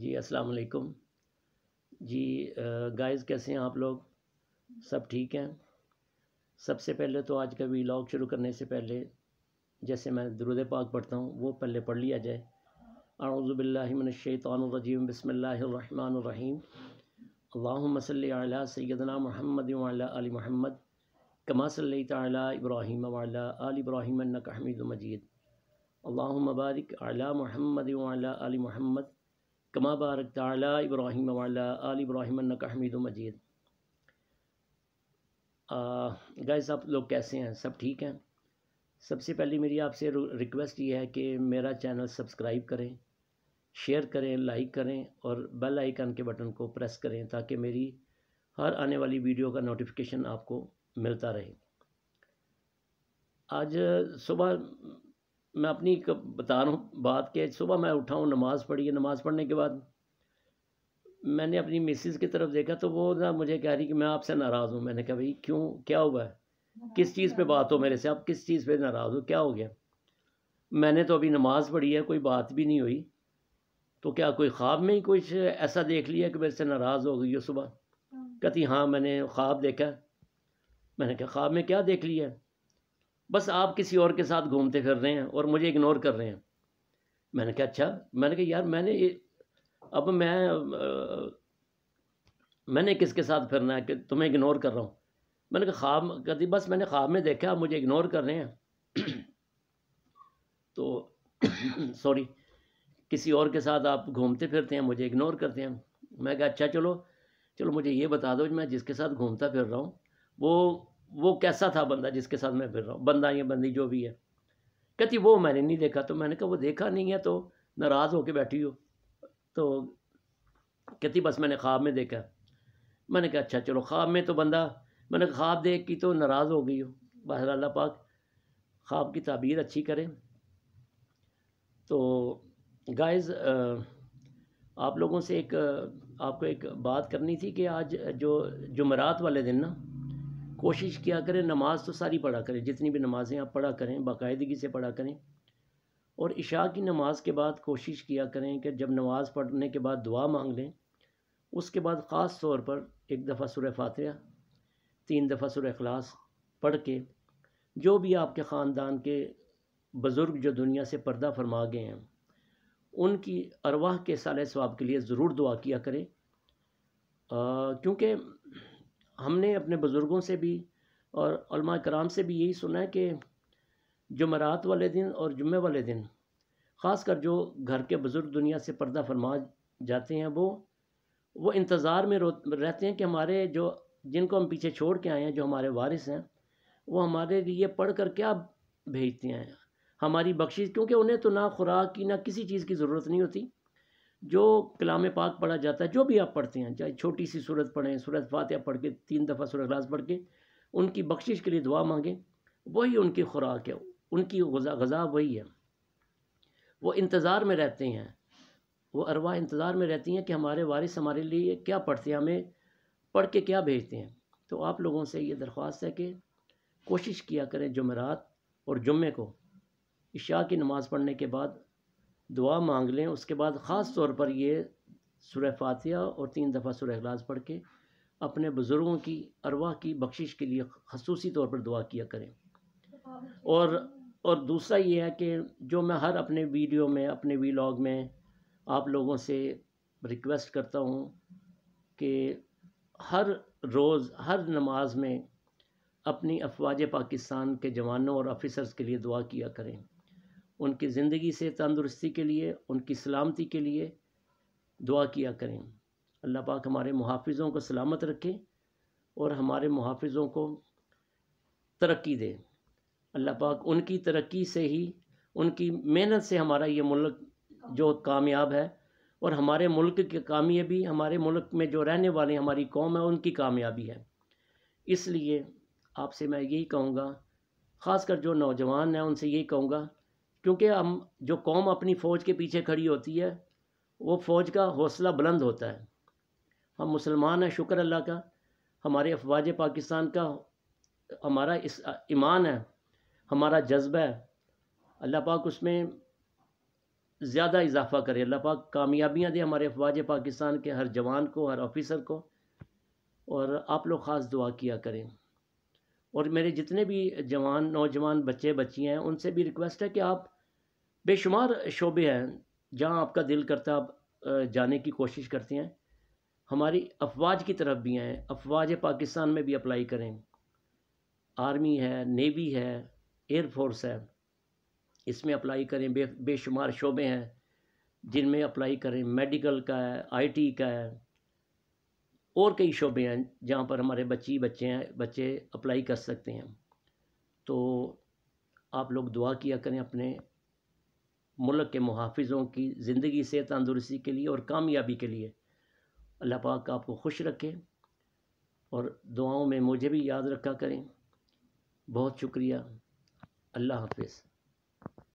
जी अस्सलाम वालेकुम जी गाइस कैसे हैं आप लोग सब ठीक हैं सबसे पहले तो आज का वीलॉग शुरू करने से पहले जैसे मैं दरुद पाक पढ़ता हूँ वो पहले पढ़ लिया जाए आउज़बिल्लिमिनशैतरजीम बसमीम अल्लाम सैदना महमद अली महमद कमा सल तब्राहिम अल इब्राहिम हमीद मजीद अल्लाम मबारक अला महमद अली महमद कमा बारक तला इब्राहिम आल इब्राहिम हमीद मजीद गाय आप लोग कैसे हैं सब ठीक हैं सबसे पहले मेरी आपसे रिक्वेस्ट ये है कि मेरा चैनल सब्सक्राइब करें शेयर करें लाइक करें और बेल आइकन के बटन को प्रेस करें ताकि मेरी हर आने वाली वीडियो का नोटिफिकेशन आपको मिलता रहे आज सुबह मैं अपनी बता रहा हूँ बात के सुबह मैं उठा हूँ नमाज़ पढ़ी है नमाज़ पढ़ने के बाद मैंने अपनी मिसिस की तरफ देखा तो वो ना मुझे कह रही कि मैं आपसे नाराज़ हूँ मैंने कहा भाई क्यों क्या हुआ है किस चीज़ पे बात हो मेरे से आप किस चीज़ पे नाराज़ हो क्या हो गया मैंने तो अभी नमाज़ पढ़ी है कोई बात भी नहीं हुई तो क्या कोई ख्वाब में ही कुछ ऐसा देख लिया कि मेरे से नाराज़ हो गई हो सुबह हाँ। कहती हाँ मैंने ख्वाब देखा मैंने कहा ख्वाब में क्या देख लिया बस आप किसी और के साथ घूमते फिर रहे हैं और मुझे इग्नोर कर रहे हैं मैंने कहा अच्छा मैंने कहा यार मैंने अब मैं आ, मैंने किसके साथ फिरना है कि तुम्हें इग्नोर कर रहा हूँ मैंने कहा ख्वाब कहती बस मैंने ख्वाब में देखा आप मुझे इग्नोर कर रहे हैं तो सॉरी किसी और के साथ आप घूमते फिरते हैं मुझे इग्नोर करते हैं मैं कहा अच्छा चलो चलो मुझे ये बता दो मैं जिसके साथ घूमता फिर रहा हूँ वो वो कैसा था बंदा जिसके साथ मैं फिर रहा हूँ बंदा या बंदी जो भी है कहती वो मैंने नहीं देखा तो मैंने कहा वो देखा नहीं है तो नाराज़ होके बैठी हो तो कहती बस मैंने ख्वाब में देखा मैंने कहा अच्छा चलो ख्वाब में तो बंदा मैंने कहा ख्वाब देख की तो नाराज़ हो गई हो बहर अल्लाह पाक ख्वाब की ताबीर अच्छी करें तो गाइस आप लोगों से एक आपको एक बात करनी थी कि आज जो जुमरात वाले दिन ना कोशिश किया करें नमाज़ तो सारी पढ़ा करें जितनी भी नमाज़ें आप पढ़ा करें बाकायदगी से पढ़ा करें और इशा की नमाज़ के बाद कोशिश किया करें कि जब नमाज़ पढ़ने के बाद दुआ मांग लें उसके बाद ख़ास तौर पर एक दफ़ा सुर फातह तीन दफ़ा सुर अखलास पढ़ के जो भी आपके ख़ानदान के बुज़ुर्ग जो दुनिया से पर्दा फरमा गए हैं उनकी अरवाह के साल स्वाब के लिए ज़रूर दुआ किया करें क्योंकि हमने अपने बुज़ुर्गों से भी और कराम से भी यही सुना है कि जुमरात वाले दिन और जुम्मे वाले दिन ख़ास कर जो घर के बुज़ुर्ग दुनिया से पर्दा फरमा जाते हैं वो वो इंतज़ार में रहते हैं कि हमारे जो जिनको हम पीछे छोड़ के आए हैं जो हमारे वारिस हैं वो हमारे लिए पढ़ कर क्या भेजते हैं हमारी बख्शिश क्योंकि उन्हें तो ना खुराक की ना किसी चीज़ की ज़रूरत नहीं होती जो कलाम पाक पढ़ा जाता है जो भी आप पढ़ते हैं चाहे छोटी सी सूरत पढ़ें सूरत फातह पढ़ के तीन दफ़ा सूरत खलास पढ़ के उनकी बख्शिश के लिए दुआ मांगें वही उनकी खुराक है उनकी गज़ा गज़ा वही है वो इंतज़ार में रहते हैं वो अरवा इंतज़ार में रहती हैं कि हमारे वारिस हमारे लिए क्या पढ़ते हैं हमें पढ़ के क्या भेजते हैं तो आप लोगों से ये दरख्वास्त है कि कोशिश किया करें जुमेरात और जुम्मे को इशा की नमाज़ पढ़ने के बाद दुआ मांग लें उसके बाद ख़ास तौर पर ये सुरह फातिया और तीन दफ़ा सुरह अखलास पढ़ के अपने बुज़ुर्गों की अरवा की बख्शिश के लिए खसूसी तौर पर दुआ किया करें और और दूसरा ये है कि जो मैं हर अपने वीडियो में अपने वीलॉग में आप लोगों से रिक्वेस्ट करता हूँ कि हर रोज़ हर नमाज में अपनी अफवाज पाकिस्तान के जवानों और ऑफिसर्स के लिए दुआ किया करें उनकी ज़िंदगी से तंदुरुस्ती के लिए उनकी सलामती के लिए दुआ किया करें अल्लाह पाक हमारे मुहाफ़ों को सलामत रखें और हमारे मुहाफ़ों को तरक्की दें अल्लाह पाक उनकी तरक्की से ही उनकी मेहनत से हमारा ये मुल्क जो कामयाब है और हमारे मुल्क की कामयाबी हमारे मुल्क में जो रहने वाले हमारी कौम है उनकी कामयाबी है इसलिए आपसे मैं यही कहूँगा ख़ासकर जो नौजवान हैं उनसे यही कहूँगा क्योंकि हम जो कौम अपनी फ़ौज के पीछे खड़ी होती है वो फ़ौज का हौसला बुलंद होता है हम मुसलमान हैं शुक्र अल्लाह का हमारे अफवाज पाकिस्तान का हमारा इस ईमान है हमारा जज्बा है अल्लाह पाक उसमें ज़्यादा इजाफा करे अल्लाह पाक कामयाबियाँ दे हमारे अफवाज पाकिस्तान के हर जवान को हर ऑफिसर को और आप लोग ख़ास दुआ किया करें और मेरे जितने भी जवान नौजवान बच्चे बच्चियाँ हैं उनसे भी रिक्वेस्ट है कि आप बेशुमार शोबे हैं जहाँ आपका दिल करता आप जाने की कोशिश करते हैं हमारी अफवाज की तरफ भी हैं अफवाज पाकिस्तान में भी अप्लाई करें आर्मी है नेवी है एयरफोर्स है इसमें अप्लाई करें बे बेशुमार शोबे हैं जिनमें अप्लाई करें मेडिकल का है आईटी का है और कई शोबे हैं जहाँ पर हमारे बच्ची बच्चे हैं बच्चे अप्लाई कर सकते हैं तो आप लोग दुआ किया करें अपने मुल्क के मुहाफ़ों की ज़िंदगी से तंदुरुस्ती के लिए और कामयाबी के लिए अल्लाह पाक आपको खुश रखे और दुआओं में मुझे भी याद रखा करें बहुत शुक्रिया अल्लाह हाफिज़